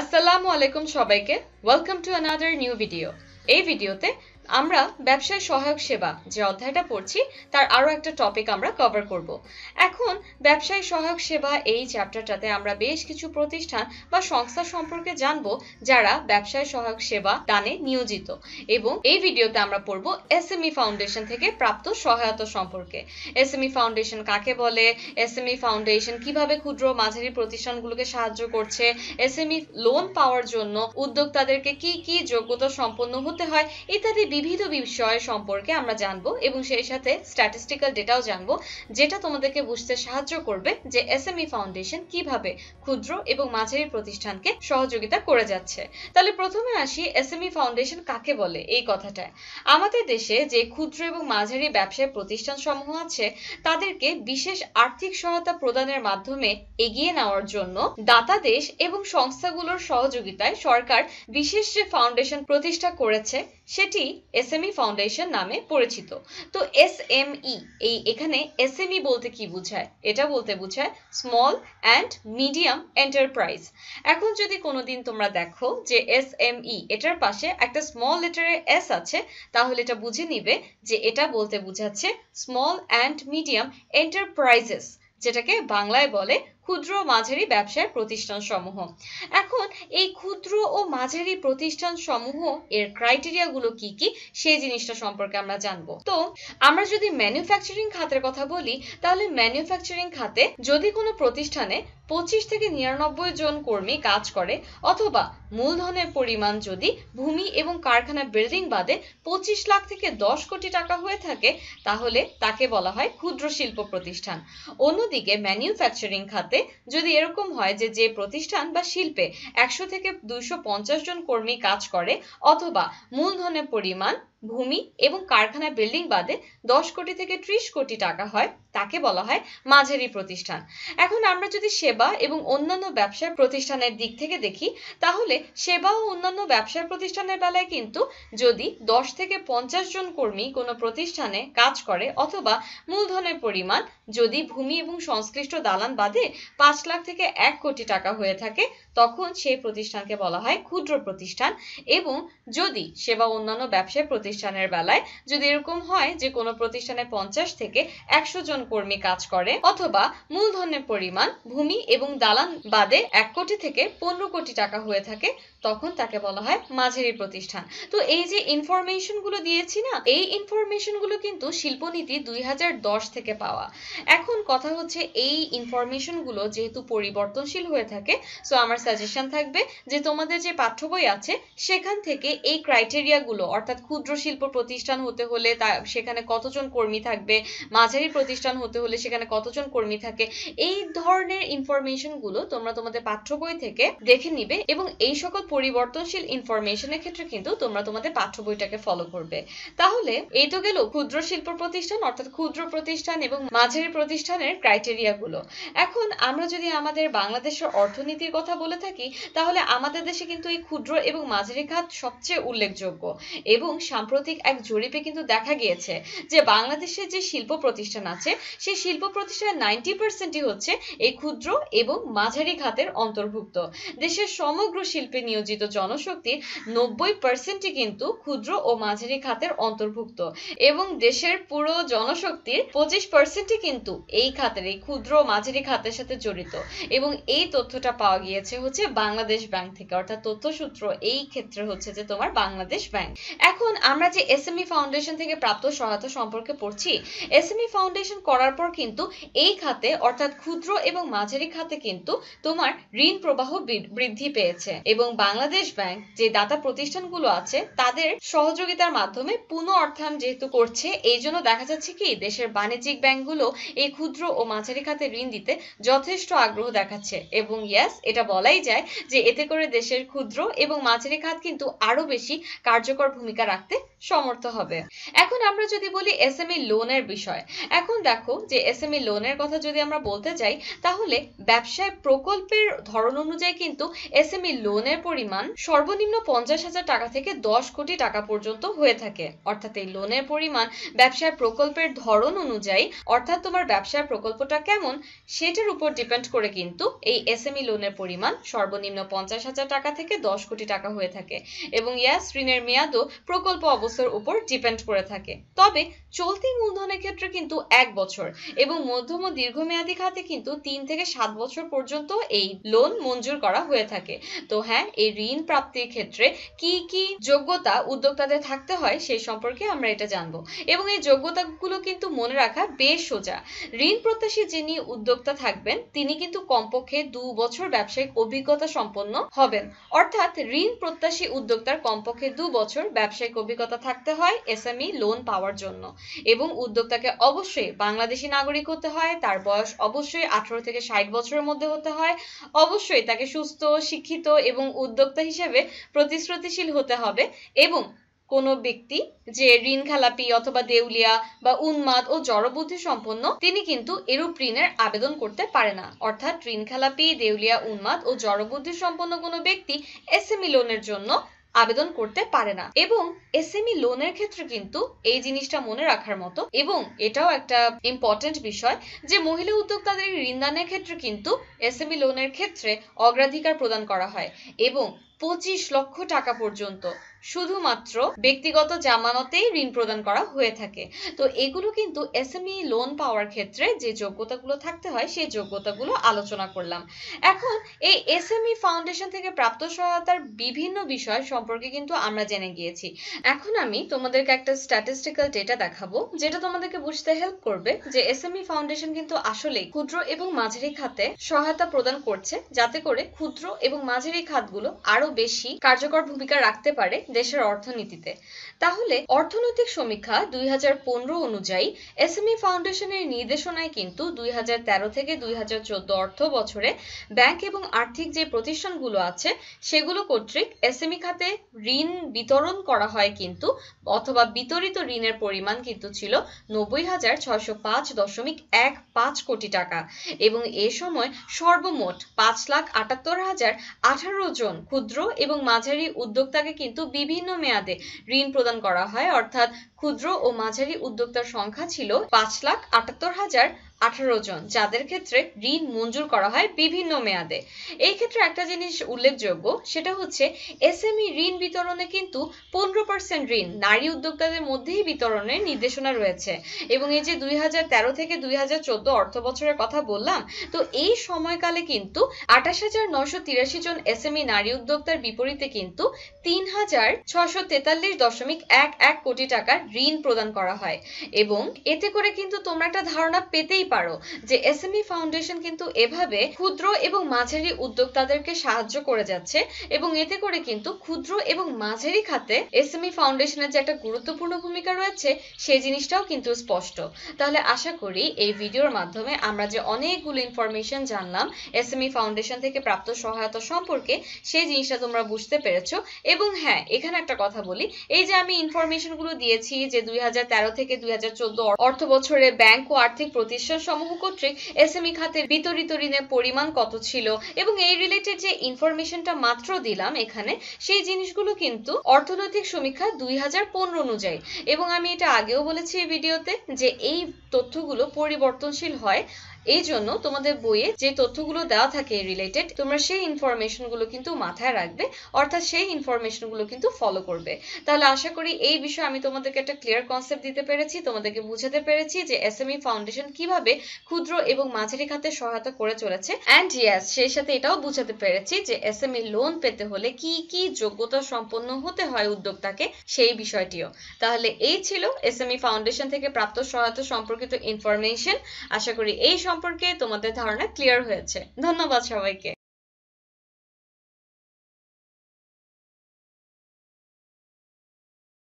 আসসালামু আলাইকুম সবাইকে welcome to another new video এই ভিডিওতে আমরা ব্যবসায় সহায়ক সেবা যে অধ্যায়টা পড়ছি তার আরও একটা টপিক আমরা কভার করব। এখন ব্যবসায় সহায়ক সেবা এই চ্যাপ্টারটাতে আমরা বেশ কিছু প্রতিষ্ঠান বা সংস্থা সম্পর্কে জানব যারা ব্যবসায় সহায়ক সেবা দানে নিয়োজিত এবং এই ভিডিওতে আমরা পড়ব এসএমই ফাউন্ডেশন e থেকে প্রাপ্ত সহায়তা সম্পর্কে এসএমই ফাউন্ডেশন e কাকে বলে এসএমই ফাউন্ডেশন e কিভাবে ক্ষুদ্র মাঝারি প্রতিষ্ঠানগুলোকে সাহায্য করছে এসএমই লোন পাওয়ার জন্য উদ্যোক্তাদেরকে কি কি যোগ্যতা সম্পন্ন হতে হয় ইত্যাদি বিবিধ বিষয় সম্পর্কে আমরা জানব এবং সেই সাথে স্ট্যাটিস্টিক্যাল ডেটাও জানব যেটা তোমাদেরকে বুঝতে সাহায্য করবে যে এস এম ই ফাউন্ডেশন কিভাবে ক্ষুদ্র এবং মাঝারি প্রতিষ্ঠানকে সহযোগিতা করে যাচ্ছে তাহলে প্রথমে আসি এস এম ই ফাউন্ডেশন কাকে বলে এই কথাটায় আমাদের দেশে যে ক্ষুদ্র এবং মাঝারি ব্যবসায় প্রতিষ্ঠান সমূহ আছে তাদেরকে বিশেষ আর্থিক সহায়তা প্রদানের মাধ্যমে এগিয়ে নেওয়ার জন্য দাতা দেশ এবং সংস্থাগুলোর সহযোগিতায় সরকার বিশেষ যে ফাউন্ডেশন প্রতিষ্ঠা করেছে সেটি এসএমই ফাউন্ডেশন e নামে পরিচিত তো এসএমই e, এই এখানে এসএমই e বলতে কি বোঝায় এটা বলতে বোঝায় স্মল অ্যান্ড মিডিয়াম এন্টারপ্রাইজ এখন যদি কোনোদিন তোমরা দেখো যে এসএমই এটার পাশে একটা স্মল লেটারে এস আছে তাহলে এটা বুঝে নিবে যে এটা বলতে বোঝাচ্ছে স্মল অ্যান্ড মিডিয়াম এন্টারপ্রাইজেস যেটাকে বাংলায় বলে ক্ষুদ্র মাঝারি ব্যবসায় প্রতিষ্ঠান সমূহ এখন এই ক্ষুদ্র ও মাঝারি প্রতিষ্ঠান সমূহ এর ক্রাইটেরিয়া গুলো কি কি সেই জিনিসটা সম্পর্কে আমরা জানবো তো আমরা যদি ম্যানুফ্যাকচারিং খাতের কথা বলি তাহলে ম্যানুফ্যাকচারিং খাতে যদি কোনো প্রতিষ্ঠানে পঁচিশ থেকে নিরানব্বই জন কর্মী কাজ করে অথবা মূলধনের পরিমাণ যদি ভূমি এবং কারখানা বিল্ডিং বাদে পঁচিশ লাখ থেকে দশ কোটি টাকা হয়ে থাকে তাহলে তাকে বলা হয় ক্ষুদ্র শিল্প প্রতিষ্ঠান অন্যদিকে ম্যানুফ্যাকচারিং খাতে যদি এরকম হয় যে যে প্রতিষ্ঠান বা শিল্পে একশো থেকে দুশো পঞ্চাশ জন কর্মী কাজ করে অথবা মূলধনের পরিমাণ ভূমি এবং কারখানা বিল্ডিং বাদে দশ কোটি থেকে ত্রিশ কোটি টাকা হয় তাকে বলা হয় মাঝারি প্রতিষ্ঠান এখন আমরা যদি সেবা এবং অন্যান্য ব্যবসার প্রতিষ্ঠানের দিক থেকে দেখি তাহলে সেবা ও অন্যান্য ব্যবসার প্রতিষ্ঠানের বেলায় কিন্তু যদি দশ থেকে পঞ্চাশ জন কর্মী কোনো প্রতিষ্ঠানে কাজ করে অথবা মূলধনের পরিমাণ যদি ভূমি এবং সংশ্লিষ্ট দালান বাদে পাঁচ লাখ থেকে এক কোটি টাকা হয়ে থাকে তখন সেই প্রতিষ্ঠানকে বলা হয় ক্ষুদ্র প্রতিষ্ঠান এবং যদি সেবা অন্যান্য ব্যবসায় প্রতিষ্ঠানের বেলায় যদি এরকম হয় যে কোনো প্রতিষ্ঠানে পঞ্চাশ থেকে একশো জন কর্মী কাজ করে অথবা মূলধনের পরিমাণ ভূমি এবং দালান বাদে এক কোটি থেকে পনেরো কোটি টাকা হয়ে থাকে তখন তাকে বলা হয় মাঝারি প্রতিষ্ঠান তো এই যে ইনফরমেশনগুলো দিয়েছি না এই ইনফরমেশনগুলো কিন্তু শিল্পনীতি দুই থেকে পাওয়া এখন কথা হচ্ছে এই ইনফরমেশনগুলো যেহেতু পরিবর্তনশীল হয়ে থাকে সো আমার সাজেশন থাকবে যে তোমাদের যে পাঠ্য বই আছে সেখান থেকে এই ক্রাইটেরিয়াগুলো অর্থাৎ ক্ষুদ্র শিল্প প্রতিষ্ঠান হতে হলে তা সেখানে কতজন কর্মী থাকবে মাঝারি প্রতিষ্ঠান হতে হলে সেখানে কতজন কর্মী থাকে এই ধরনের ইনফরমেশনগুলো তোমরা তোমাদের পাঠ্য বই থেকে দেখে নিবে এবং এই সকল পরিবর্তনশীল ইনফরমেশনের ক্ষেত্রে কিন্তু তোমরা তোমাদের পাঠ্য বইটাকে ফলো করবে তাহলে এই তো গেল ক্ষুদ্র শিল্প প্রতিষ্ঠান অর্থাৎ ক্ষুদ্র প্রতিষ্ঠান এবং মাঝারি প্রতিষ্ঠানের গুলো এখন আমরা যদি আমাদের বাংলাদেশের অর্থনীতির কথা বলে থাকি তাহলে আমাদের দেশে কিন্তু এই ক্ষুদ্র এবং মাঝারি খাত সবচেয়ে উল্লেখযোগ্য এবং সাম্প্রতিক এক জরিপে কিন্তু দেখা গিয়েছে যে বাংলাদেশে যে শিল্প প্রতিষ্ঠান আছে সেই শিল্প প্রতিষ্ঠানের নাইনটি পার্সেন্টই হচ্ছে এই ক্ষুদ্র এবং মাঝারি খাতের অন্তর্ভুক্ত দেশের সমগ্র শিল্পে নিয়োজিত নিয়োজিত জনশক্তির নব্বই পার্সেন্টই কিন্তু ক্ষুদ্র ও মাঝারি খাতের অন্তর্ভুক্ত এবং দেশের পুরো জনশক্তির পঁচিশ পার্সেন্টই কিন্তু এই খাতের এই ক্ষুদ্র ও মাঝারি খাতের সাথে জড়িত এবং এই তথ্যটা পাওয়া গিয়েছে হচ্ছে বাংলাদেশ ব্যাংক থেকে অর্থাৎ তথ্যসূত্র এই ক্ষেত্রে হচ্ছে যে তোমার বাংলাদেশ ব্যাংক এখন আমরা যে এসএমই ফাউন্ডেশন থেকে প্রাপ্ত সহায়তা সম্পর্কে পড়ছি এসএমই ফাউন্ডেশন করার পর কিন্তু এই খাতে অর্থাৎ ক্ষুদ্র এবং মাঝারি খাতে কিন্তু তোমার ঋণ প্রবাহ বৃদ্ধি পেয়েছে এবং বাংলাদেশ ব্যাংক যে দাতা প্রতিষ্ঠানগুলো আছে তাদের সহযোগিতার মাধ্যমে পুনঃ অর্থায়ন যেহেতু করছে এই জন্য দেখা যাচ্ছে কি দেশের বাণিজ্যিক ব্যাংকগুলো এই ক্ষুদ্র ও মাঝারি খাতে ঋণ দিতে যথেষ্ট আগ্রহ দেখাচ্ছে এবং ইয়াস এটা বলাই যায় যে এতে করে দেশের ক্ষুদ্র এবং মাঝারি খাত কিন্তু আরো বেশি কার্যকর ভূমিকা রাখতে সমর্থ হবে এখন আমরা যদি বলি ই লোনের বিষয় এখন দেখো যে এস ই লোনের কথা যদি আমরা বলতে যাই তাহলে ব্যবসায় প্রকল্পের ধরন অনুযায়ী কিন্তু এস ই লোনের পরি পরিমাণ সর্বনিম্ন পঞ্চাশ হাজার টাকা থেকে দশ কোটি টাকা পর্যন্ত হয়ে থাকে অর্থাৎ এই লোনের পরিমাণ ব্যবসার প্রকল্পের ধরন অনুযায়ী অর্থাৎ তোমার ব্যবসার প্রকল্পটা কেমন সেটার উপর ডিপেন্ড করে কিন্তু এই এস এম ই লোনের পরিমাণ সর্বনিম্ন পঞ্চাশ হাজার টাকা থেকে দশ কোটি টাকা হয়ে থাকে এবং ইয়াস ঋণের মেয়াদও প্রকল্প অবস্থার উপর ডিপেন্ড করে থাকে তবে চলতি মূলধনের ক্ষেত্রে কিন্তু এক বছর এবং মধ্যম ও দীর্ঘমেয়াদী খাতে কিন্তু তিন থেকে সাত বছর পর্যন্ত এই লোন মঞ্জুর করা হয়ে থাকে তো হ্যাঁ এই এই ঋণ প্রাপ্তির ক্ষেত্রে কি কি যোগ্যতা উদ্যোক্তাদের থাকতে হয় সেই সম্পর্কে আমরা এটা জানবো এবং এই যোগ্যতাগুলো কিন্তু মনে রাখা বেশ সোজা ঋণ প্রত্যাশী যিনি উদ্যোক্তা থাকবেন তিনি কিন্তু কমপক্ষে দু বছর ব্যবসায়িক অভিজ্ঞতা সম্পন্ন হবেন অর্থাৎ ঋণ প্রত্যাশী উদ্যোক্তার কমপক্ষে দু বছর ব্যবসায়িক অভিজ্ঞতা থাকতে হয় এসএমই লোন পাওয়ার জন্য এবং উদ্যোক্তাকে অবশ্যই বাংলাদেশি নাগরিক হতে হয় তার বয়স অবশ্যই আঠারো থেকে ষাট বছরের মধ্যে হতে হয় অবশ্যই তাকে সুস্থ শিক্ষিত এবং উদ্যোক্তা হিসেবে প্রতিশ্রুতিশীল হতে হবে এবং কোনো ব্যক্তি যে ঋণ খেলাপি অথবা দেউলিয়া বা উন্মাদ ও জড়বুদ্ধি সম্পন্ন তিনি কিন্তু এরূপ ঋণের আবেদন করতে পারে না অর্থাৎ ঋণ খেলাপি দেউলিয়া উন্মাদ ও জড়বুদ্ধি সম্পন্ন কোনো ব্যক্তি এসএমই লোনের জন্য আবেদন করতে পারে না এবং e এসএমই লোনের ক্ষেত্রে কিন্তু এই জিনিসটা মনে রাখার মতো এবং এটাও একটা ইম্পর্টেন্ট বিষয় যে মহিলা উদ্যোক্তাদের ঋণদানের ক্ষেত্রে কিন্তু e এসএমই লোনের ক্ষেত্রে অগ্রাধিকার প্রদান করা হয় এবং পঁচিশ লক্ষ টাকা পর্যন্ত শুধুমাত্র ব্যক্তিগত জামানতেই ঋণ প্রদান করা হয়ে থাকে তো এগুলো কিন্তু এসএমই লোন পাওয়ার ক্ষেত্রে যে যোগ্যতাগুলো থাকতে হয় সেই যোগ্যতাগুলো আলোচনা করলাম এখন এই এসএমই ফাউন্ডেশন থেকে প্রাপ্ত সহায়তার বিভিন্ন বিষয় সম্পর্কে কিন্তু আমরা জেনে গিয়েছি এখন আমি তোমাদেরকে একটা স্ট্যাটিস্টিক্যাল ডেটা দেখাবো যেটা তোমাদেরকে বুঝতে হেল্প করবে যে এসএমই ফাউন্ডেশন কিন্তু আসলে ক্ষুদ্র এবং মাঝারি খাতে সহায়তা প্রদান করছে যাতে করে ক্ষুদ্র এবং মাঝারি খাতগুলো আরো আরও বেশি কার্যকর ভূমিকা রাখতে পারে দেশের অর্থনীতিতে তাহলে অর্থনৈতিক সমীক্ষা দুই অনুযায়ী এসএমই ফাউন্ডেশনের নির্দেশনায় কিন্তু দুই থেকে দুই অর্থ বছরে ব্যাংক এবং আর্থিক যে প্রতিষ্ঠানগুলো আছে সেগুলো কর্তৃক এসএমই খাতে ঋণ বিতরণ করা হয় কিন্তু অথবা বিতরিত ঋণের পরিমাণ কিন্তু ছিল নব্বই হাজার ছয়শো পাঁচ দশমিক এক পাঁচ কোটি টাকা এবং এ সময় সর্বমোট পাঁচ লাখ আটাত্তর হাজার আঠারো জন ক্ষুদ্র ক্ষুদ্র এবং মাঝারি উদ্যোক্তাকে কিন্তু বিভিন্ন মেয়াদে ঋণ প্রদান করা হয় অর্থাৎ ক্ষুদ্র ও মাঝারি উদ্যোক্তার সংখ্যা ছিল পাঁচ লাখ আটাত্তর হাজার আঠারো জন যাদের ক্ষেত্রে ঋণ মঞ্জুর করা হয় বিভিন্ন মেয়াদে এই ক্ষেত্রে একটা জিনিস উল্লেখযোগ্য সেটা হচ্ছে এস এম ই ঋণ বিতরণে কিন্তু পনেরো পার্সেন্ট ঋণ নারী উদ্যোক্তাদের মধ্যেই বিতরণের নির্দেশনা রয়েছে এবং এই যে দুই থেকে দুই অর্থ বছরের কথা বললাম তো এই সময়কালে কিন্তু আঠাশ হাজার নয়শো তিরাশি জন এস এম ই নারী উদ্যোক্তার বিপরীতে কিন্তু তিন হাজার ছশো তেতাল্লিশ দশমিক এক এক কোটি টাকার ঋণ প্রদান করা হয় এবং এতে করে কিন্তু তোমরা একটা ধারণা পেতেই পারো যে এসএমই ফাউন্ডেশন e কিন্তু এভাবে ক্ষুদ্র এবং মাঝারি উদ্যোক্তাদেরকে সাহায্য করে যাচ্ছে এবং এতে করে কিন্তু ক্ষুদ্র এবং মাঝারি খাতে e এসএমই ফাউন্ডেশনের যে একটা গুরুত্বপূর্ণ ভূমিকা রয়েছে সেই জিনিসটাও কিন্তু স্পষ্ট তাহলে আশা করি এই ভিডিওর মাধ্যমে আমরা যে অনেকগুলো ইনফরমেশন জানলাম এসএমই ফাউন্ডেশন e থেকে প্রাপ্ত সহায়তা সম্পর্কে সেই জিনিসটা তোমরা বুঝতে পেরেছ এবং হ্যাঁ এখানে একটা কথা বলি এই যে আমি ইনফরমেশনগুলো দিয়েছি যে দুই থেকে দুই অর্থ বছরে ব্যাংক ও আর্থিক প্রতিষ্ঠান সমূহ কর্তৃক এসএমই খাতের বিতরিত ঋণের পরিমাণ কত ছিল এবং এই রিলেটেড যে ইনফরমেশনটা মাত্র দিলাম এখানে সেই জিনিসগুলো কিন্তু অর্থনৈতিক সমীক্ষা দুই অনুযায়ী এবং আমি এটা আগেও বলেছি এই ভিডিওতে যে এই তথ্যগুলো পরিবর্তনশীল হয় এই জন্য তোমাদের বইয়ে যে তথ্যগুলো দেওয়া থাকে রিলেটেড তোমরা সেই ইনফরমেশন গুলো কিন্তু মাথায় রাখবে অর্থাৎ সেই ইনফরমেশন গুলো কিন্তু ফলো করবে তাহলে আশা করি এই বিষয়ে আমি তোমাদেরকে একটা ক্লিয়ার কনসেপ্ট দিতে পেরেছি তোমাদেরকে বুঝাতে পেরেছি যে এস এসএমই ফাউন্ডেশন কিভাবে ক্ষুদ্র এবং মাঝারি খাতে সহায়তা করে চলেছে অ্যান্ড ইয়াস সেই সাথে এটাও বুঝাতে পেরেছি যে এস এসএমই লোন পেতে হলে কি কি যোগ্যতা সম্পন্ন হতে হয় উদ্যোক্তাকে সেই বিষয়টিও তাহলে এই ছিল এসএমই ফাউন্ডেশন e থেকে প্রাপ্ত সহায়তা সম্পর্কিত ইনফরমেশন আশা করি এই সম্পর্কে তোমাদের ধারণা ক্লিয়ার হয়েছে ধন্যবাদ সবাইকে